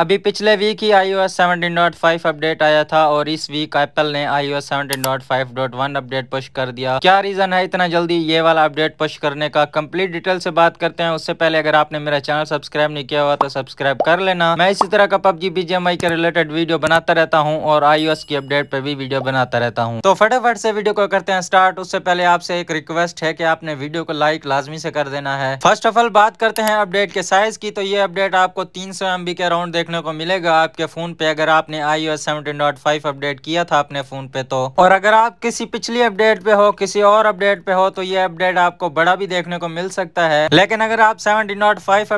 अभी पिछले वीक ही आई ओ एस अपडेट आया था और इस वीक एप्पल ने I O S update push कर दिया क्या रीजन है इतना जल्दी ये वाला अपडेट पुश करने का कंप्लीट डिटेल से बात करते हैं उससे पहले अगर आपने मेरा चैनल सब्सक्राइब नहीं किया हुआ तो सब्सक्राइब कर लेना मैं इसी तरह का पबजी बीजेएमआई के रिलेटेड वीडियो बनाता रहता हूँ और आई की अपडेट पर भी वीडियो बनाता रहता हूँ तो फटाफट से वीडियो को करते हैं स्टार्ट उससे पहले आपसे एक रिक्वेस्ट है की आपने वीडियो को लाइक लाजमी से कर देना है फर्स्ट ऑफ ऑल बात करते हैं अपडेट के साइज की तो ये अपडेट आपको तीन सौ के अराउंड देख देखने को मिलेगा आपके फोन पे अगर आपने आई ओ अपडेट किया था अपने फोन पे तो और अगर आप किसी पिछली अपडेट पे हो किसी और अपडेट पे हो तो ये अपडेट आपको बड़ा भी देखने को मिल सकता है लेकिन अगर आप सेवन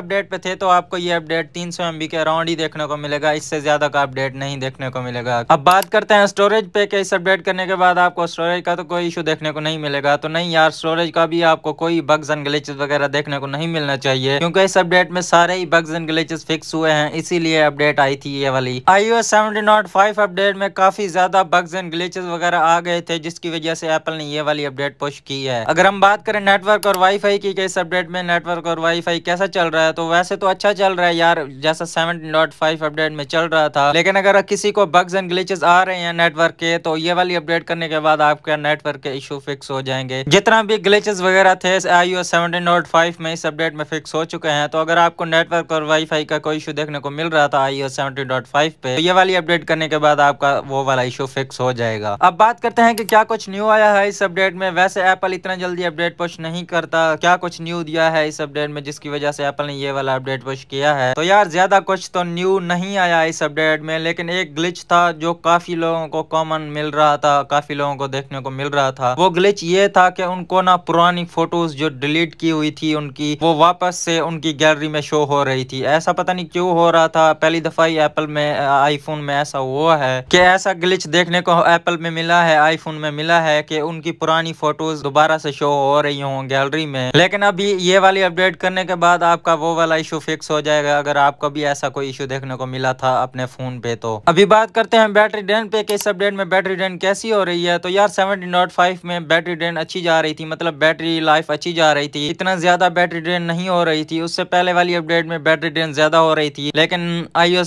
अपडेट पे थे तो आपको ये अपडेट तीन सौ के अराउंड ही देखने को मिलेगा इससे ज्यादा का अपडेट नहीं देखने को मिलेगा अब बात करते हैं स्टोरेज पे के इस अपडेट करने के बाद आपको स्टोरेज का तो कोई इशू देखने को नहीं मिलेगा तो नहीं यार स्टोरेज का भी आपको कोई बग्स एंड ग्लिचेस वगैरह देखने को नहीं मिलना चाहिए क्योंकि इस अपडेट में सारे ही बग्स एंड ग्लिचेस फिक्स हुए हैं इसीलिए अपडेट आई थी ये वाली I O seventy not five update में काफी ज्यादा बग्स एंड ग्लिचेस वगैरह आ गए थे जिसकी वजह से एप्पल ने ये वाली अपडेट पुश की है अगर हम बात करें नेटवर्क और वाईफाई की इस अपडेट में नेटवर्क और वाईफाई कैसा चल रहा है तो वैसे तो अच्छा चल रहा है यार जैसा सेवनटी नॉट फाइव अपडेट में चल रहा था लेकिन अगर किसी को बग्स एंड ग्लिचेस आ रहे हैं नेटवर्क के तो ये वाली अपडेट करने के बाद आपका नेटवर्क के इशू फिक्स हो जाएंगे जितना भी ग्लिचेस वगैरह थे I O seventy not five में इस अपडेट में फिक्स हो चुके हैं तो अगर आपको नेटवर्क और फाई का कोई इशू देखने को मिल रहा रहा था आई एस पे तो ये वाली अपडेट करने के बाद आपका वो वाला इशू फिक्स हो जाएगा अब बात करते हैं कि क्या कुछ न्यू आया है इस अपडेट में वैसे एप्पल इतना जल्दी अपडेट पुश नहीं करता क्या कुछ न्यू दिया है इस अपडेट में जिसकी वजह से एप्पल ने ये वाला अपडेट पुश किया है तो यार ज्यादा कुछ तो न्यू नहीं आया इस अपडेट में लेकिन एक ग्लिच था जो काफी लोगों को कॉमन मिल रहा था काफी लोगों को देखने को मिल रहा था वो ग्लिच ये था कि उनको ना पुरानी फोटोज जो डिलीट की हुई थी उनकी वो वापस से उनकी गैलरी में शो हो रही थी ऐसा पता नहीं क्यों हो रहा था पहली दफा ही एप्पल में आईफोन में ऐसा हुआ है कि ऐसा ग्लिच देखने को एप्पल में मिला है आईफोन में मिला है कि उनकी पुरानी फोटोज दोबारा से शो हो रही हों गैलरी में लेकिन अभी ये वाली अपडेट करने के बाद आपका वो वाला इशू फिक्स हो जाएगा अगर आपको भी ऐसा कोई इशू देखने को मिला था अपने फोन पे तो अभी बात करते हैं बैटरी डेन पे इस अपडेट में बैटरी डेन कैसी हो रही है तो यार सेवेंटी नॉट फाइव में बैटरी ड्रेन अच्छी जा रही थी मतलब बैटरी लाइफ अच्छी जा रही थी इतना ज्यादा बैटरी ड्रेन नहीं हो रही थी उससे पहले वाली अपडेट में बैटरी ड्रेन ज्यादा हो रही थी लेकिन आई ओ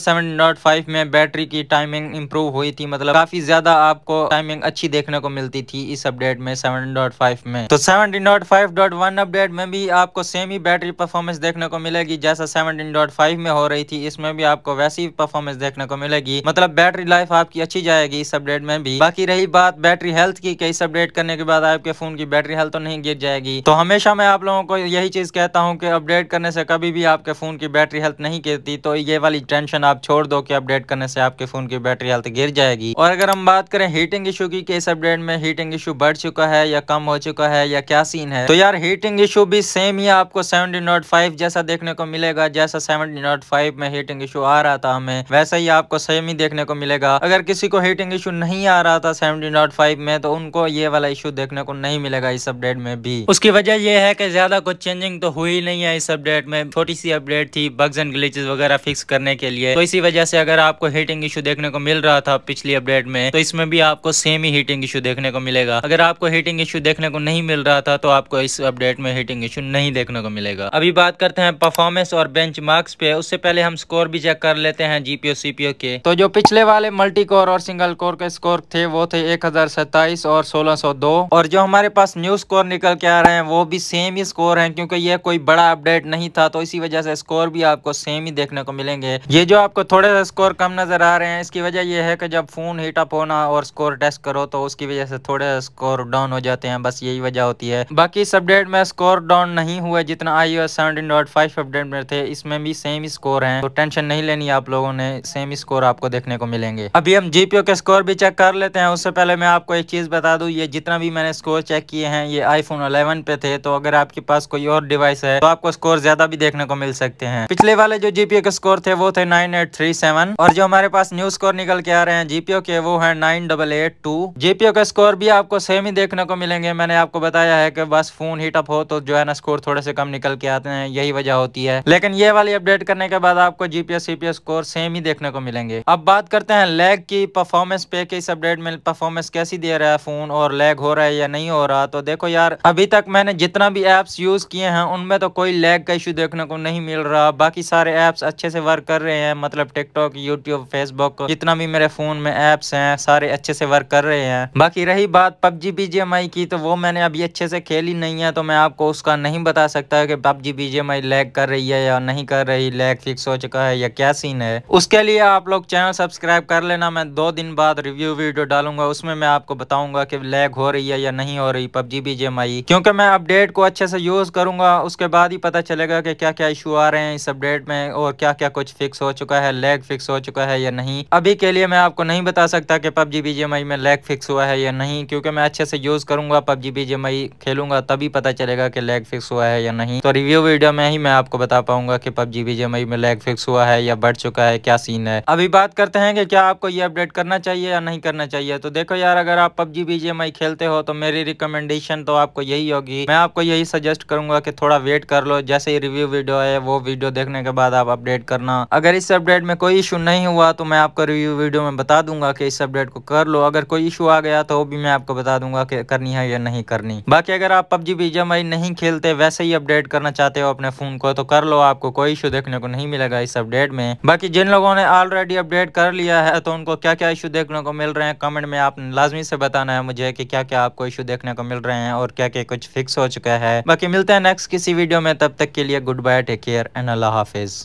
में बैटरी की टाइमिंग इंप्रूव हुई थी मतलब काफी ज्यादा आपको टाइमिंग अच्छी देखने को मिलती थी इस अपडेट में सेवन में तो सेवन अपडेट में भी आपको सेम ही बैटरी परफॉर्मेंस देखने को मिलेगी जैसा 17.5 में हो रही थी इसमें भी आपको वैसी परफॉर्मेंस देखने को मिलेगी मतलब बैटरी लाइफ आपकी अच्छी जाएगी इस अपडेट में भी बाकी रही बात बैटरी हेल्थ की कई अपडेट करने के बाद आपके फोन की बैटरी हेल्थ तो नहीं गिर जाएगी तो हमेशा मैं आप लोगों को यही चीज कहता हूँ की अपडेट करने से कभी भी आपके फोन की बैटरी हेल्थ नहीं गिरती तो ये वाली टेंशन आप छोड़ दो कि अपडेट करने से आपके फ़ोन की बैटरी हालत गिर जाएगी और अगर हम बात करें हीटिंग इशू की इस अपडेट में हीटिंग इशू बढ़ चुका है या कम हो चुका है या क्या सीन है तो यार हीटिंग इशू भी सेम ही आपको सेवनटी नॉट फाइव जैसा देखने को मिलेगा जैसा सेवनटी नॉट फाइव में हीटिंग इशू आ रहा था हमें वैसा ही आपको सेम ही देखने को मिलेगा अगर किसी को हीटिंग इशू नहीं आ रहा था सेवनटी नॉट फाइव में तो उनको ये वाला इशू देखने को नहीं मिलेगा इस अपडेट में भी उसकी वजह यह है की ज्यादा कुछ चेंजिंग तो हुई नहीं है इस अपडेट में छोटी सी अपडेट थी बग्स एंड ग्लीचेस वगैरह फिक्स करने के लिए तो इसी वजह से अगर आपको हीटिंग इशू देखने को मिल रहा था पिछली अपडेट में तो इसमें भी आपको सेम ही हीटिंग इशू देखने को मिलेगा अगर आपको हीटिंग इशू देखने को नहीं मिल रहा था तो आपको इस अपडेट में हीटिंग इशू नहीं देखने को मिलेगा अभी बात करते हैं परफॉर्मेंस और बेंच मार्क्स पे उससे पहले हम स्कोर भी चेक कर लेते हैं जीपीओ सीपीओ के तो जो पिछले वाले मल्टी कोर और सिंगल कोर के स्कोर थे वो थे एक और सोलह और जो हमारे पास न्यू स्कोर निकल के आ रहे हैं वो भी सेम ही स्कोर है क्योंकि ये कोई बड़ा अपडेट नहीं था तो इसी वजह से स्कोर भी आपको सेम ही देखने को मिलेंगे ये जो आपको थोड़े से स्कोर कम नज़र आ रहे हैं इसकी वजह ये है कि जब फ़ोन हीट अप होना और स्कोर टेस्ट करो तो उसकी वजह से थोड़े स्कोर डाउन हो जाते हैं बस यही वजह होती है बाकी इस अपडेट में स्कोर डाउन नहीं हुआ जितना आई ओ एस अपडेट में थे इसमें भी सेम ही स्कोर हैं तो टेंशन नहीं लेनी आप लोगों ने सेम ही स्कोर आपको देखने को मिलेंगे अभी हम जी के स्कोर भी चेक कर लेते हैं उससे पहले मैं आपको एक चीज़ बता दूँ ये जितना भी मैंने स्कोर चेक किए हैं ये आई फोन पे थे तो अगर आपके पास कोई और डिवाइस है तो आपको स्कोर ज़्यादा भी देखने को मिल सकते हैं पिछले वाले जो जी के स्कोर थे वो थे नाइन एट थ्री सेवन और जो हमारे पास न्यू स्कोर निकल के आ रहे हैं जीपीओ के वो है nine double eight two GPU के स्कोर भी आपको सेम ही देखने को मिलेंगे मैंने आपको बताया है कि बस फोन हीटअप हो तो जो है ना स्कोर थोड़े से कम निकल के आते हैं यही वजह होती है लेकिन ये वाली अपडेट करने के बाद आपको जीपीओ सीपीओ स्कोर सेम ही देखने को मिलेंगे अब बात करते हैं लेग की परफॉर्मेंस पे के इस अपडेट में परफॉर्मेंस कैसी दे रहा है फोन और लैग हो रहा है या नहीं हो रहा तो देखो यार अभी तक मैंने जितना भी एप्स यूज किए हैं उनमें तो कोई लेग का इश्यू देखने को नहीं मिल रहा बाकी सारे एप्स अच्छे से वर्क कर रहे हैं मतलब टिकटॉक यूट्यूब फेसबुक जितना भी मेरे फोन में एप्स हैं सारे अच्छे से वर्क कर रहे हैं बाकी रही बात पबजी बीजेएमआई की तो वो मैंने अभी अच्छे से खेली नहीं है तो मैं आपको उसका नहीं बता सकता कि पबजी बीजेएमआई लैग कर रही है या नहीं कर रही लैग फिक्स हो चुका है या क्या सीन है उसके लिए आप लोग चैनल सब्सक्राइब कर लेना मैं दो दिन बाद रिव्यू वीडियो डालूंगा उसमें मैं आपको बताऊंगा की लैग हो रही है या नहीं हो रही पबजी बीजेएमआई क्योंकि मैं अपडेट को अच्छे से यूज करूंगा उसके बाद ही पता चलेगा कि क्या क्या इशू आ रहे हैं इस अपडेट में और क्या क्या कुछ फिक्स फिक्स हो चुका है लैग फिक्स हो चुका है या नहीं अभी के लिए मैं आपको नहीं बता सकता कि पबजी बीजेमई में लैग फिक्स हुआ है या नहीं क्योंकि मैं अच्छे से यूज करूंगा पबजी बीजेमई खेलूंगा तभी पता चलेगा कि लैग फिक्स हुआ है या नहीं तो रिव्यू वीडियो में ही मैं आपको बता पाऊंगा कि पबजी बीजेमई में लैग फिक्स हुआ है या बढ़ चुका है क्या सीन है अभी बात करते हैं कि क्या आपको ये अपडेट करना चाहिए या नहीं करना चाहिए तो देखो यार अगर आप पबजी बीजेमई खेलते हो तो मेरी रिकमेंडेशन तो आपको यही होगी मैं आपको यही सजेस्ट करूंगा कि थोड़ा वेट कर लो जैसे ही रिव्यू वीडियो है वो वीडियो देखने के बाद आप अपडेट करना अगर इस अपडेट में कोई इशू नहीं हुआ तो मैं आपको रिव्यू वीडियो में बता दूंगा कि इस अपडेट को कर लो अगर कोई इशू आ गया तो वो भी मैं आपको बता दूंगा कि करनी है या नहीं करनी बाकी अगर आप पबजी बीजेमआई नहीं खेलते वैसे ही अपडेट करना चाहते हो अपने फ़ोन को तो कर लो आपको कोई इशू देखने को नहीं मिलेगा इस अपडेट में बाकी जिन लोगों ने ऑलरेडी अपडेट कर लिया है तो उनको क्या क्या इशू देखने को मिल रहे हैं कमेंट में आपने लाजमी से बताना है मुझे की क्या क्या आपको इशू देखने को मिल रहे हैं और क्या क्या कुछ फिक्स हो चुका है बाकी मिलते हैं नेक्स्ट किसी वीडियो में तब तक के लिए good bye take care and अल्लाह हाफिज़